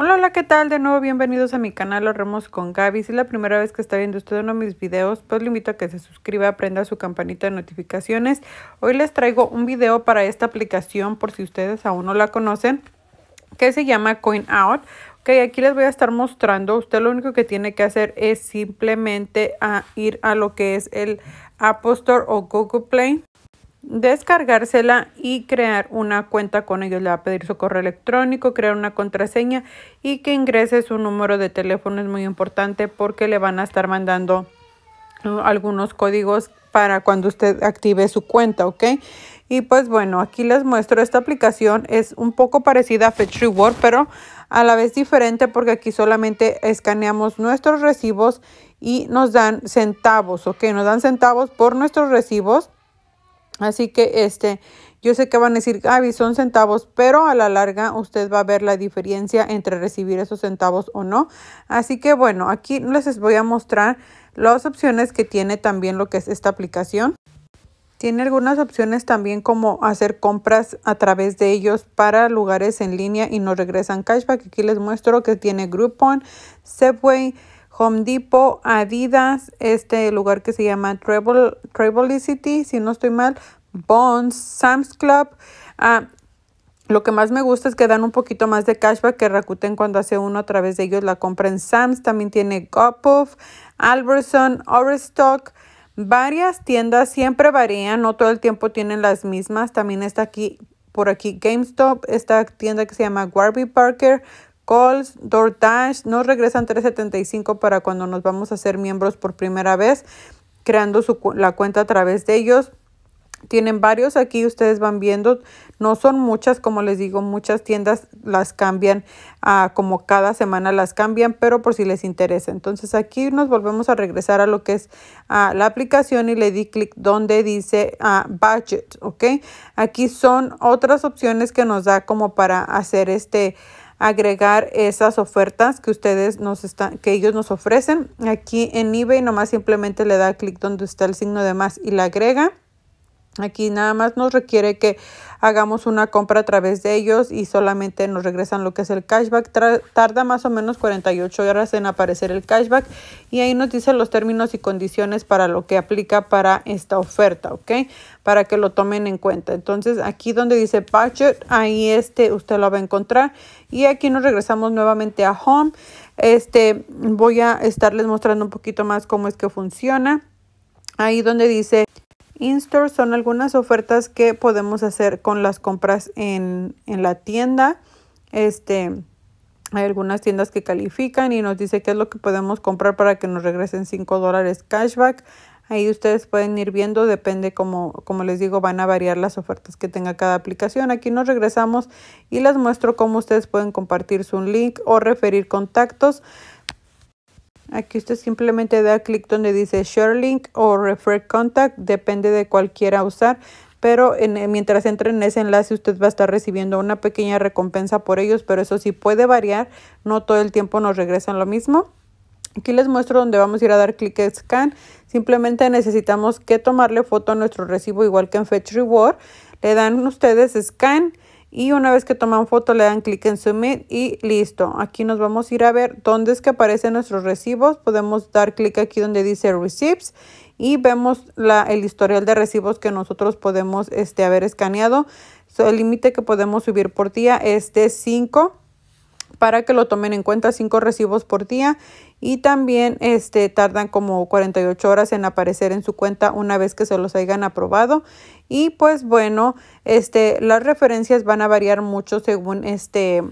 Hola, hola, ¿qué tal? De nuevo, bienvenidos a mi canal remos con Gaby. Si es la primera vez que está viendo usted uno de mis videos, pues le invito a que se suscriba, prenda su campanita de notificaciones. Hoy les traigo un video para esta aplicación, por si ustedes aún no la conocen, que se llama Coin Out. Ok, aquí les voy a estar mostrando. Usted lo único que tiene que hacer es simplemente a ah, ir a lo que es el Apple Store o Google Play descargársela y crear una cuenta con ellos. Le va a pedir su correo electrónico, crear una contraseña y que ingrese su número de teléfono. Es muy importante porque le van a estar mandando uh, algunos códigos para cuando usted active su cuenta, ¿ok? Y pues bueno, aquí les muestro esta aplicación. Es un poco parecida a Fetch Reward, pero a la vez diferente porque aquí solamente escaneamos nuestros recibos y nos dan centavos, ¿ok? Nos dan centavos por nuestros recibos Así que este, yo sé que van a decir, Gaby, son centavos, pero a la larga usted va a ver la diferencia entre recibir esos centavos o no. Así que bueno, aquí les voy a mostrar las opciones que tiene también lo que es esta aplicación. Tiene algunas opciones también como hacer compras a través de ellos para lugares en línea y nos regresan cashback. Aquí les muestro que tiene Groupon, Subway, Home Depot, Adidas, este lugar que se llama Travel, City, si no estoy mal, Bonds, Sam's Club. Ah, lo que más me gusta es que dan un poquito más de cashback que recuten cuando hace uno a través de ellos la compra en Sam's. También tiene Gopuff, Alberson, Overstock, varias tiendas. Siempre varían, no todo el tiempo tienen las mismas. También está aquí, por aquí GameStop, esta tienda que se llama Warby Parker, Calls, DoorDash, nos regresan 375 para cuando nos vamos a hacer miembros por primera vez, creando la cuenta a través de ellos. Tienen varios aquí, ustedes van viendo, no son muchas, como les digo, muchas tiendas las cambian a ah, como cada semana las cambian, pero por si les interesa. Entonces aquí nos volvemos a regresar a lo que es a ah, la aplicación y le di clic donde dice a ah, budget, ¿ok? Aquí son otras opciones que nos da como para hacer este agregar esas ofertas que ustedes nos están, que ellos nos ofrecen. Aquí en eBay nomás simplemente le da clic donde está el signo de más y la agrega. Aquí nada más nos requiere que hagamos una compra a través de ellos y solamente nos regresan lo que es el cashback. tarda más o menos 48 horas en aparecer el cashback y ahí nos dicen los términos y condiciones para lo que aplica para esta oferta, ¿ok? Para que lo tomen en cuenta. Entonces aquí donde dice budget, ahí este usted lo va a encontrar y aquí nos regresamos nuevamente a home. Este voy a estarles mostrando un poquito más cómo es que funciona. Ahí donde dice in son algunas ofertas que podemos hacer con las compras en, en la tienda. Este, hay algunas tiendas que califican y nos dice qué es lo que podemos comprar para que nos regresen 5 dólares cashback. Ahí ustedes pueden ir viendo, depende como, como les digo, van a variar las ofertas que tenga cada aplicación. Aquí nos regresamos y les muestro cómo ustedes pueden compartir su link o referir contactos. Aquí usted simplemente da clic donde dice Share Link o Refer Contact, depende de cualquiera usar, pero eh, mientras entre en ese enlace usted va a estar recibiendo una pequeña recompensa por ellos, pero eso sí puede variar, no todo el tiempo nos regresan lo mismo. Aquí les muestro donde vamos a ir a dar clic en Scan. Simplemente necesitamos que tomarle foto a nuestro recibo igual que en Fetch Reward. Le dan ustedes Scan y una vez que toman foto le dan clic en submit y listo. Aquí nos vamos a ir a ver dónde es que aparecen nuestros recibos. Podemos dar clic aquí donde dice receipts y vemos la, el historial de recibos que nosotros podemos este, haber escaneado. el límite que podemos subir por día es de 5 para que lo tomen en cuenta, cinco recibos por día y también este, tardan como 48 horas en aparecer en su cuenta una vez que se los hayan aprobado. Y pues bueno, este, las referencias van a variar mucho según este,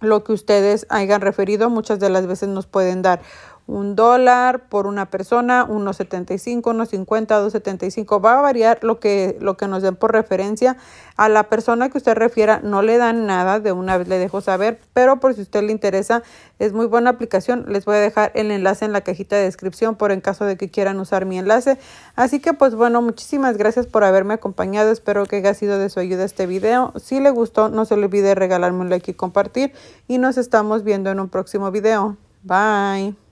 lo que ustedes hayan referido. Muchas de las veces nos pueden dar un dólar por una persona, 1.75, 1.50, 2.75. Va a variar lo que, lo que nos den por referencia. A la persona que usted refiera no le dan nada, de una vez le dejo saber, pero por si usted le interesa, es muy buena aplicación. Les voy a dejar el enlace en la cajita de descripción por en caso de que quieran usar mi enlace. Así que pues bueno, muchísimas gracias por haberme acompañado. Espero que haya sido de su ayuda este video. Si le gustó, no se le olvide regalarme un like y compartir. Y nos estamos viendo en un próximo video. Bye.